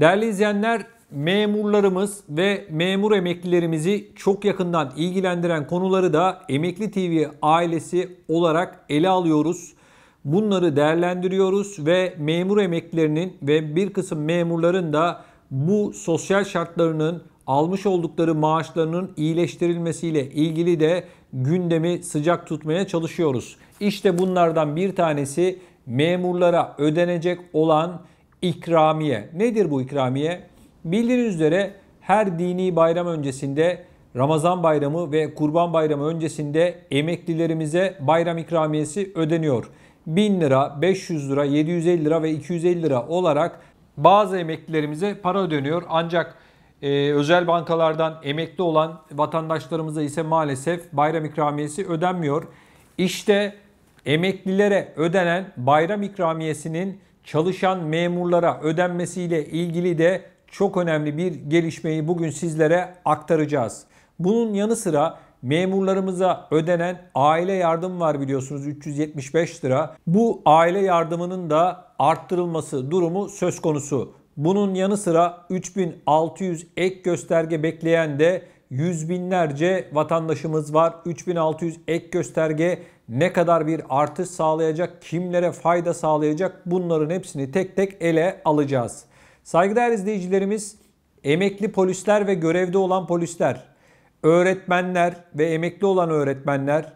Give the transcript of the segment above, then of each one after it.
Değerli izleyenler, memurlarımız ve memur emeklilerimizi çok yakından ilgilendiren konuları da Emekli TV ailesi olarak ele alıyoruz. Bunları değerlendiriyoruz ve memur emeklilerinin ve bir kısım memurların da bu sosyal şartlarının almış oldukları maaşlarının iyileştirilmesiyle ilgili de gündemi sıcak tutmaya çalışıyoruz. İşte bunlardan bir tanesi memurlara ödenecek olan ikramiye. Nedir bu ikramiye? Bildiğiniz üzere her dini bayram öncesinde Ramazan bayramı ve kurban bayramı öncesinde emeklilerimize bayram ikramiyesi ödeniyor. 1000 lira, 500 lira, 750 lira ve 250 lira olarak bazı emeklilerimize para ödeniyor. Ancak e, özel bankalardan emekli olan vatandaşlarımıza ise maalesef bayram ikramiyesi ödenmiyor. İşte emeklilere ödenen bayram ikramiyesinin çalışan memurlara ödenmesiyle ilgili de çok önemli bir gelişmeyi bugün sizlere aktaracağız. Bunun yanı sıra memurlarımıza ödenen aile yardım var biliyorsunuz 375 lira. Bu aile yardımının da arttırılması durumu söz konusu. Bunun yanı sıra 3600 ek gösterge bekleyen de yüz binlerce vatandaşımız var. 3600 ek gösterge ne kadar bir artış sağlayacak, kimlere fayda sağlayacak bunların hepsini tek tek ele alacağız. Saygıdeğer izleyicilerimiz, emekli polisler ve görevde olan polisler, öğretmenler ve emekli olan öğretmenler,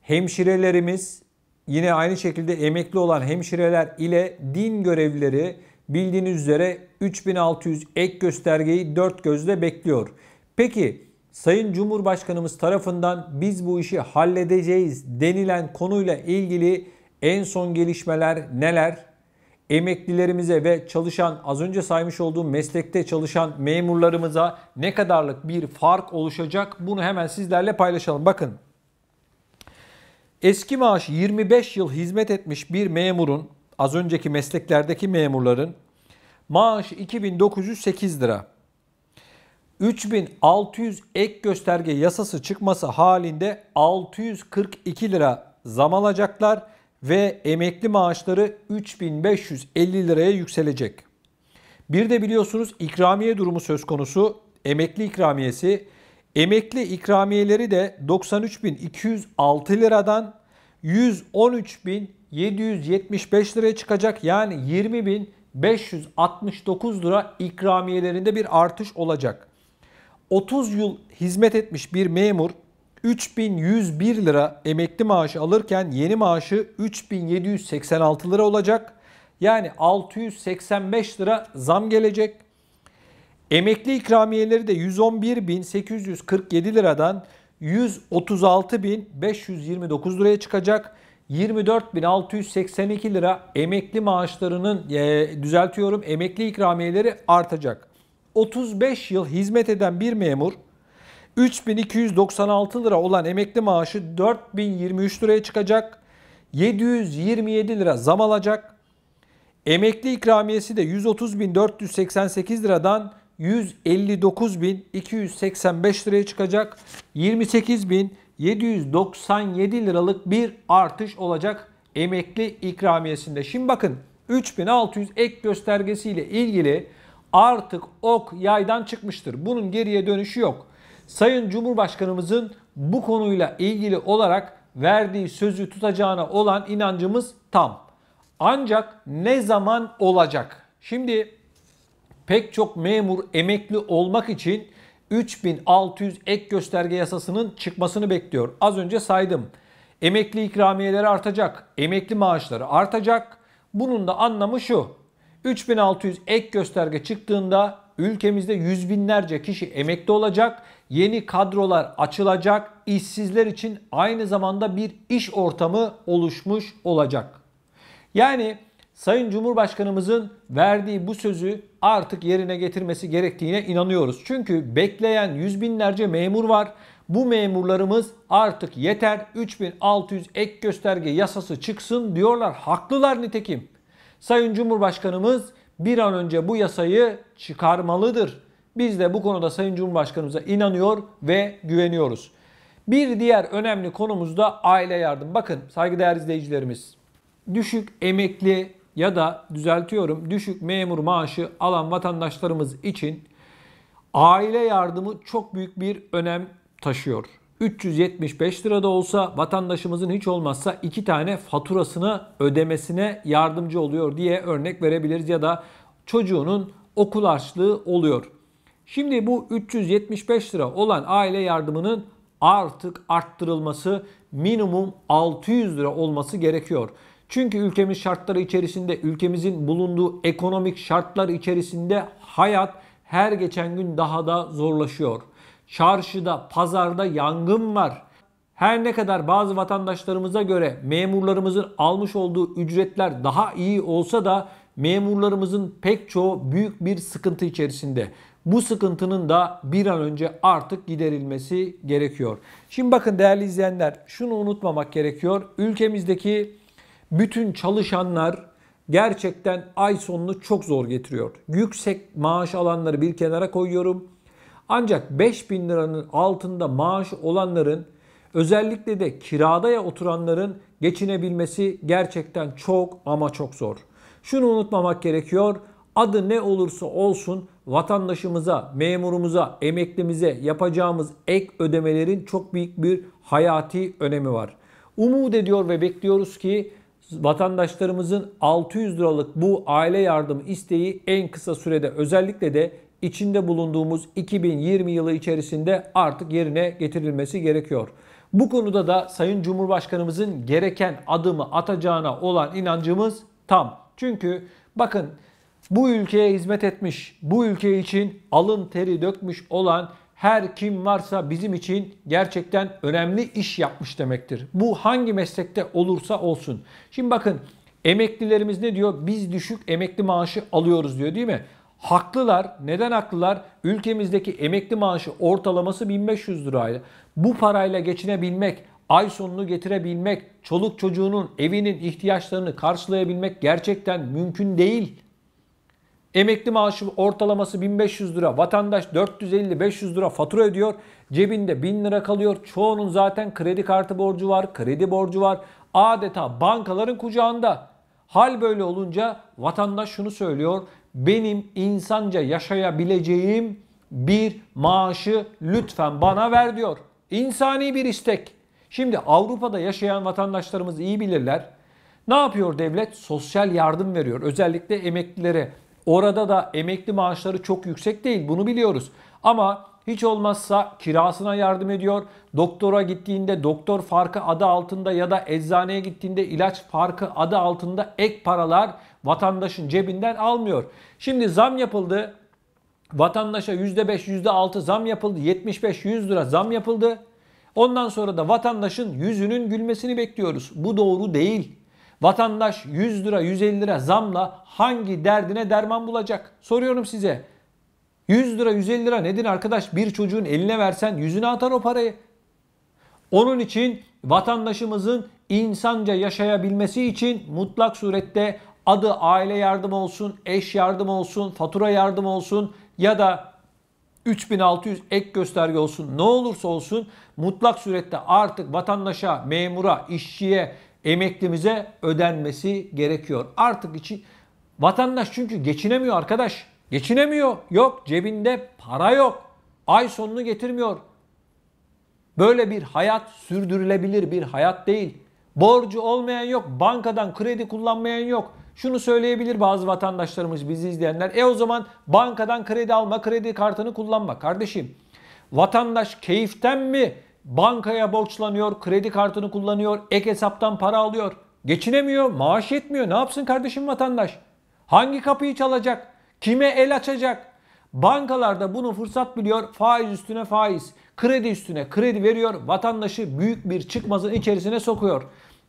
hemşirelerimiz, yine aynı şekilde emekli olan hemşireler ile din görevlileri bildiğiniz üzere 3600 ek göstergeyi dört gözle bekliyor. Peki Sayın Cumhurbaşkanımız tarafından biz bu işi halledeceğiz denilen konuyla ilgili en son gelişmeler neler? Emeklilerimize ve çalışan az önce saymış olduğum meslekte çalışan memurlarımıza ne kadarlık bir fark oluşacak? Bunu hemen sizlerle paylaşalım. Bakın eski maaş 25 yıl hizmet etmiş bir memurun az önceki mesleklerdeki memurların maaş 2908 lira. 3600 ek gösterge yasası çıkması halinde 642 lira zam alacaklar ve emekli maaşları 3550 liraya yükselecek. Bir de biliyorsunuz ikramiye durumu söz konusu. Emekli ikramiyesi. Emekli ikramiyeleri de 93.206 liradan 113.775 liraya çıkacak. Yani 20.569 lira ikramiyelerinde bir artış olacak. 30 yıl hizmet etmiş bir memur 3101 lira emekli maaşı alırken yeni maaşı 3786 lira olacak. Yani 685 lira zam gelecek. Emekli ikramiyeleri de 111.847 liradan 136.529 liraya çıkacak. 24.682 lira emekli maaşlarının e, düzeltiyorum emekli ikramiyeleri artacak. 35 yıl hizmet eden bir memur 3296 lira olan emekli maaşı 4023 liraya çıkacak. 727 lira zam alacak. Emekli ikramiyesi de 130.488 liradan 159.285 liraya çıkacak. 28.797 liralık bir artış olacak emekli ikramiyesinde. Şimdi bakın 3600 ek göstergesiyle ilgili artık ok yaydan çıkmıştır. Bunun geriye dönüşü yok. Sayın Cumhurbaşkanımızın bu konuyla ilgili olarak verdiği sözü tutacağına olan inancımız tam. Ancak ne zaman olacak? Şimdi pek çok memur emekli olmak için 3600 ek gösterge yasasının çıkmasını bekliyor. Az önce saydım. Emekli ikramiyeleri artacak, emekli maaşları artacak. Bunun da anlamı şu. 3600 ek gösterge çıktığında ülkemizde yüz binlerce kişi emekli olacak, yeni kadrolar açılacak, işsizler için aynı zamanda bir iş ortamı oluşmuş olacak. Yani Sayın Cumhurbaşkanımızın verdiği bu sözü artık yerine getirmesi gerektiğine inanıyoruz. Çünkü bekleyen yüz binlerce memur var. Bu memurlarımız artık yeter 3600 ek gösterge yasası çıksın diyorlar. Haklılar nitekim. Sayın Cumhurbaşkanımız bir an önce bu yasayı çıkarmalıdır. Biz de bu konuda Sayın Cumhurbaşkanımıza inanıyor ve güveniyoruz. Bir diğer önemli konumuz da aile yardım. Bakın saygıdeğer izleyicilerimiz düşük emekli ya da düzeltiyorum düşük memur maaşı alan vatandaşlarımız için aile yardımı çok büyük bir önem taşıyor. 375 lira da olsa vatandaşımızın hiç olmazsa iki tane faturasını ödemesine yardımcı oluyor diye örnek verebiliriz ya da çocuğunun okul harçlığı oluyor. Şimdi bu 375 lira olan aile yardımının artık arttırılması minimum 600 lira olması gerekiyor. Çünkü ülkemiz şartları içerisinde, ülkemizin bulunduğu ekonomik şartlar içerisinde hayat her geçen gün daha da zorlaşıyor. Çarşıda, pazarda yangın var. Her ne kadar bazı vatandaşlarımıza göre memurlarımızın almış olduğu ücretler daha iyi olsa da memurlarımızın pek çoğu büyük bir sıkıntı içerisinde. Bu sıkıntının da bir an önce artık giderilmesi gerekiyor. Şimdi bakın değerli izleyenler şunu unutmamak gerekiyor. Ülkemizdeki bütün çalışanlar gerçekten ay sonunu çok zor getiriyor. Yüksek maaş alanları bir kenara koyuyorum. Ancak 5000 liranın altında maaş olanların özellikle de kirada ya oturanların geçinebilmesi gerçekten çok ama çok zor. Şunu unutmamak gerekiyor. Adı ne olursa olsun vatandaşımıza, memurumuza, emeklimize yapacağımız ek ödemelerin çok büyük bir hayati önemi var. Umut ediyor ve bekliyoruz ki vatandaşlarımızın 600 liralık bu aile yardımı isteği en kısa sürede özellikle de içinde bulunduğumuz 2020 yılı içerisinde artık yerine getirilmesi gerekiyor. Bu konuda da Sayın Cumhurbaşkanımızın gereken adımı atacağına olan inancımız tam. Çünkü bakın bu ülkeye hizmet etmiş, bu ülke için alın teri dökmüş olan her kim varsa bizim için gerçekten önemli iş yapmış demektir. Bu hangi meslekte olursa olsun. Şimdi bakın emeklilerimiz ne diyor? Biz düşük emekli maaşı alıyoruz diyor değil mi? Haklılar. Neden haklılar? Ülkemizdeki emekli maaşı ortalaması 1500 liraydı. Bu parayla geçinebilmek, ay sonunu getirebilmek, çoluk çocuğunun evinin ihtiyaçlarını karşılayabilmek gerçekten mümkün değil. Emekli maaşı ortalaması 1500 lira, vatandaş 450-500 lira fatura ödüyor, cebinde 1000 lira kalıyor. Çoğunun zaten kredi kartı borcu var, kredi borcu var. Adeta bankaların kucağında. Hal böyle olunca vatandaş şunu söylüyor benim insanca yaşayabileceğim bir maaşı lütfen bana ver diyor. İnsani bir istek. Şimdi Avrupa'da yaşayan vatandaşlarımız iyi bilirler. Ne yapıyor devlet? Sosyal yardım veriyor. Özellikle emeklilere. Orada da emekli maaşları çok yüksek değil. Bunu biliyoruz. Ama hiç olmazsa kirasına yardım ediyor. Doktora gittiğinde doktor farkı adı altında ya da eczaneye gittiğinde ilaç farkı adı altında ek paralar vatandaşın cebinden almıyor. Şimdi zam yapıldı. Vatandaşa %5, %6 zam yapıldı. 75-100 lira zam yapıldı. Ondan sonra da vatandaşın yüzünün gülmesini bekliyoruz. Bu doğru değil. Vatandaş 100 lira 150 lira zamla hangi derdine derman bulacak? Soruyorum size. 100 lira 150 lira nedir arkadaş? Bir çocuğun eline versen yüzüne atar o parayı. Onun için vatandaşımızın insanca yaşayabilmesi için mutlak surette adı aile yardım olsun, eş yardım olsun, fatura yardım olsun ya da 3600 ek gösterge olsun ne olursa olsun mutlak surette artık vatandaşa, memura, işçiye, emeklimize ödenmesi gerekiyor. Artık için vatandaş çünkü geçinemiyor arkadaş. Geçinemiyor. Yok cebinde para yok. Ay sonunu getirmiyor. Böyle bir hayat sürdürülebilir bir hayat değil. Borcu olmayan yok, bankadan kredi kullanmayan yok. Şunu söyleyebilir bazı vatandaşlarımız, bizi izleyenler. E o zaman bankadan kredi alma, kredi kartını kullanma. Kardeşim vatandaş keyiften mi bankaya borçlanıyor, kredi kartını kullanıyor, ek hesaptan para alıyor? Geçinemiyor, maaş yetmiyor. Ne yapsın kardeşim vatandaş? Hangi kapıyı çalacak? Kime el açacak? Bankalarda bunu fırsat biliyor. Faiz üstüne faiz, kredi üstüne kredi veriyor. Vatandaşı büyük bir çıkmazın içerisine sokuyor.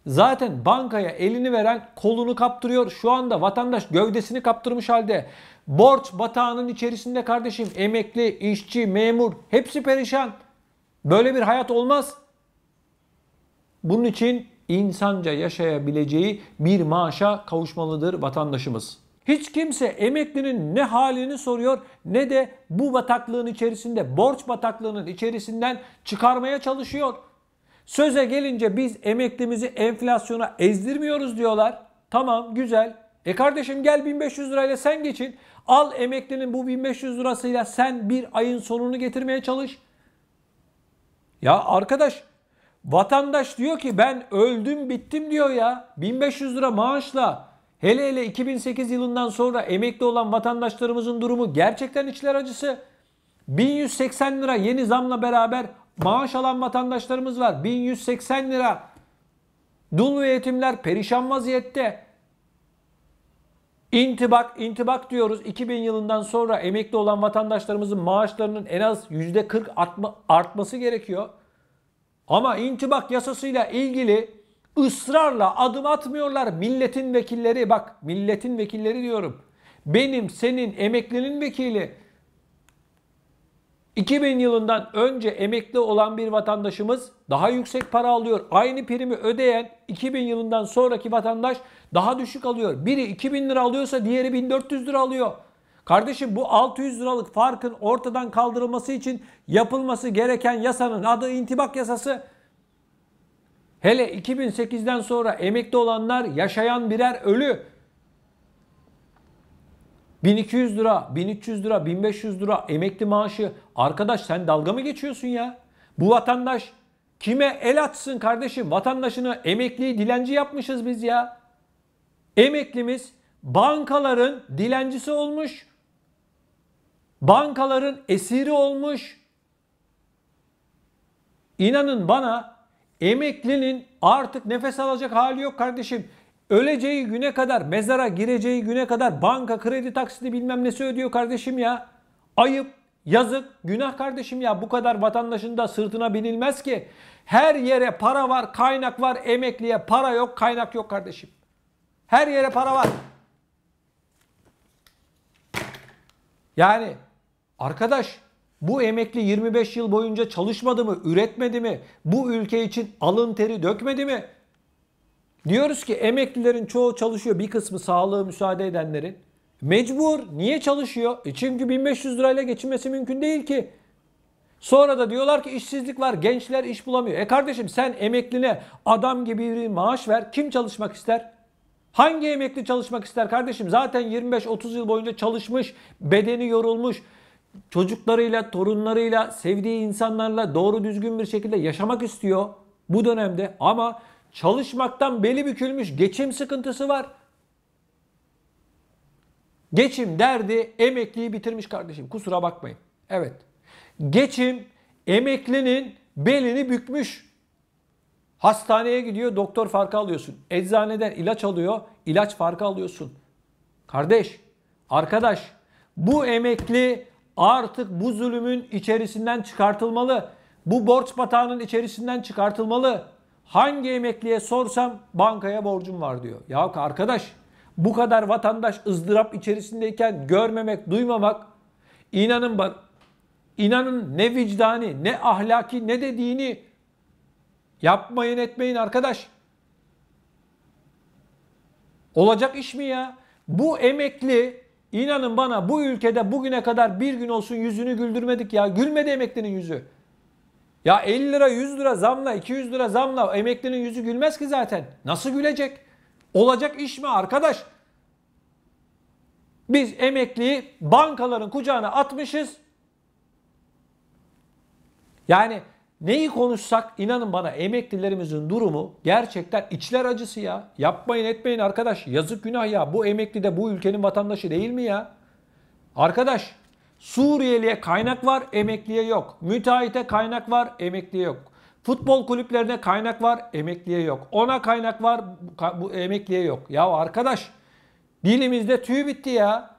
Zaten bankaya elini veren kolunu kaptırıyor. Şu anda vatandaş gövdesini kaptırmış halde. Borç batağının içerisinde kardeşim emekli, işçi, memur hepsi perişan. Böyle bir hayat olmaz. Bunun için insanca yaşayabileceği bir maaşa kavuşmalıdır vatandaşımız. Hiç kimse emeklinin ne halini soruyor ne de bu bataklığın içerisinde borç bataklığının içerisinden çıkarmaya çalışıyor. Söze gelince biz emeklimizi enflasyona ezdirmiyoruz diyorlar. Tamam güzel. E kardeşim gel 1500 lirayla sen geçin. Al emeklinin bu 1500 lirasıyla sen bir ayın sonunu getirmeye çalış. Ya arkadaş vatandaş diyor ki ben öldüm bittim diyor ya. 1500 lira maaşla hele hele 2008 yılından sonra emekli olan vatandaşlarımızın durumu gerçekten içler acısı. 1180 lira yeni zamla beraber maaş alan vatandaşlarımız var. 1180 lira. Dul ve yetimler perişan vaziyette. İntibak, intibak diyoruz. 2000 yılından sonra emekli olan vatandaşlarımızın maaşlarının en az %40 artma, artması gerekiyor. Ama intibak yasasıyla ilgili ısrarla adım atmıyorlar milletin vekilleri. Bak milletin vekilleri diyorum. Benim, senin, emeklinin vekili 2000 yılından önce emekli olan bir vatandaşımız daha yüksek para alıyor. Aynı primi ödeyen 2000 yılından sonraki vatandaş daha düşük alıyor. Biri 2000 lira alıyorsa diğeri 1400 lira alıyor. Kardeşim bu 600 liralık farkın ortadan kaldırılması için yapılması gereken yasanın adı intibak yasası. Hele 2008'den sonra emekli olanlar yaşayan birer ölü. 1200 lira, 1300 lira, 1500 lira emekli maaşı. Arkadaş sen dalga mı geçiyorsun ya? Bu vatandaş kime el atsın kardeşim? Vatandaşını emekliyi dilenci yapmışız biz ya. Emeklimiz bankaların dilencisi olmuş. Bankaların esiri olmuş. İnanın bana emeklinin artık nefes alacak hali yok kardeşim. Öleceği güne kadar, mezara gireceği güne kadar banka kredi taksidi bilmem nesi ödüyor kardeşim ya. Ayıp, yazık, günah kardeşim ya. Bu kadar vatandaşın da sırtına binilmez ki. Her yere para var, kaynak var, emekliye para yok, kaynak yok kardeşim. Her yere para var. Yani arkadaş bu emekli 25 yıl boyunca çalışmadı mı, üretmedi mi? Bu ülke için alın teri dökmedi mi? Diyoruz ki emeklilerin çoğu çalışıyor. Bir kısmı sağlığı müsaade edenlerin. Mecbur. Niye çalışıyor? E çünkü 1500 lirayla geçinmesi mümkün değil ki. Sonra da diyorlar ki işsizlik var. Gençler iş bulamıyor. E kardeşim sen emekline adam gibi bir maaş ver. Kim çalışmak ister? Hangi emekli çalışmak ister kardeşim? Zaten 25-30 yıl boyunca çalışmış, bedeni yorulmuş, çocuklarıyla, torunlarıyla, sevdiği insanlarla doğru düzgün bir şekilde yaşamak istiyor bu dönemde. Ama Çalışmaktan beli bükülmüş, geçim sıkıntısı var. Geçim derdi emekliyi bitirmiş kardeşim. Kusura bakmayın. Evet. Geçim emeklinin belini bükmüş. Hastaneye gidiyor doktor farkı alıyorsun. Eczaneden ilaç alıyor, ilaç farkı alıyorsun. Kardeş, arkadaş bu emekli artık bu zulümün içerisinden çıkartılmalı. Bu borç batağının içerisinden çıkartılmalı. Hangi emekliye sorsam bankaya borcum var diyor. Ya arkadaş bu kadar vatandaş ızdırap içerisindeyken görmemek, duymamak inanın bak inanın ne vicdani, ne ahlaki, ne dediğini yapmayın etmeyin arkadaş. Olacak iş mi ya? Bu emekli inanın bana bu ülkede bugüne kadar bir gün olsun yüzünü güldürmedik ya. Gülmedi emeklinin yüzü. Ya 50 lira 100 lira zamla 200 lira zamla emeklinin yüzü gülmez ki zaten. Nasıl gülecek? Olacak iş mi arkadaş? Biz emekliyi bankaların kucağına atmışız. Yani neyi konuşsak inanın bana emeklilerimizin durumu gerçekten içler acısı ya. Yapmayın etmeyin arkadaş yazık günah ya. Bu emekli de bu ülkenin vatandaşı değil mi ya? Arkadaş Suriyeliye kaynak var, emekliye yok. Müteahhite kaynak var, emekliye yok. Futbol kulüplerine kaynak var, emekliye yok. Ona kaynak var, bu emekliye yok. Ya arkadaş dilimizde tüy bitti ya.